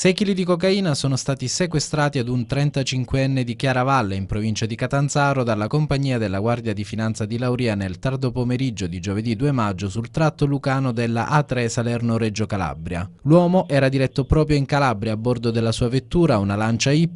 6 kg di cocaina sono stati sequestrati ad un 35enne di Chiaravalle in provincia di Catanzaro dalla compagnia della Guardia di Finanza di Lauria nel tardo pomeriggio di giovedì 2 maggio sul tratto lucano della A3 Salerno-Reggio Calabria. L'uomo era diretto proprio in Calabria a bordo della sua vettura, una Lancia Y,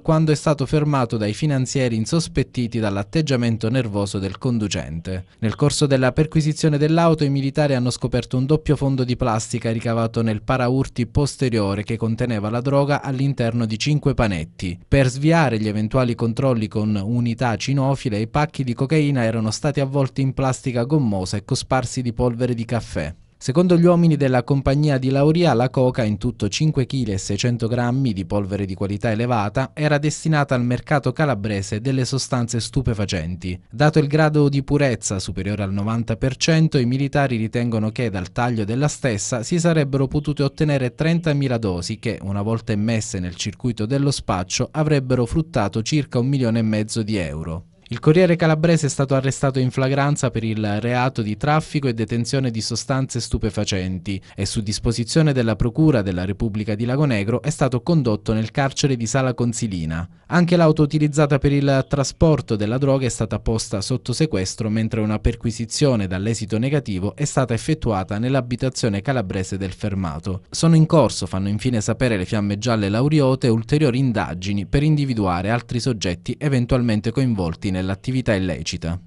quando è stato fermato dai finanzieri insospettiti dall'atteggiamento nervoso del conducente. Nel corso della perquisizione dell'auto i militari hanno scoperto un doppio fondo di plastica ricavato nel paraurti posteriore che conteneva conteneva la droga all'interno di cinque panetti. Per sviare gli eventuali controlli con unità cinofile, i pacchi di cocaina erano stati avvolti in plastica gommosa e cosparsi di polvere di caffè. Secondo gli uomini della compagnia di Lauria, la coca, in tutto 5,6 kg di polvere di qualità elevata, era destinata al mercato calabrese delle sostanze stupefacenti. Dato il grado di purezza superiore al 90%, i militari ritengono che dal taglio della stessa si sarebbero potute ottenere 30.000 dosi che, una volta immesse nel circuito dello spaccio, avrebbero fruttato circa un milione e mezzo di euro. Il Corriere Calabrese è stato arrestato in flagranza per il reato di traffico e detenzione di sostanze stupefacenti e su disposizione della Procura della Repubblica di Lagonegro è stato condotto nel carcere di Sala Consilina. Anche l'auto utilizzata per il trasporto della droga è stata posta sotto sequestro mentre una perquisizione dall'esito negativo è stata effettuata nell'abitazione calabrese del fermato. Sono in corso, fanno infine sapere le fiamme gialle lauriote, ulteriori indagini per individuare altri soggetti eventualmente coinvolti nel nell'attività illecita.